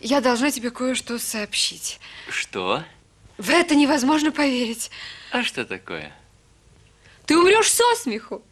Я должна тебе кое-что сообщить. Что? В это невозможно поверить. А что такое? Ты умрешь со смеху.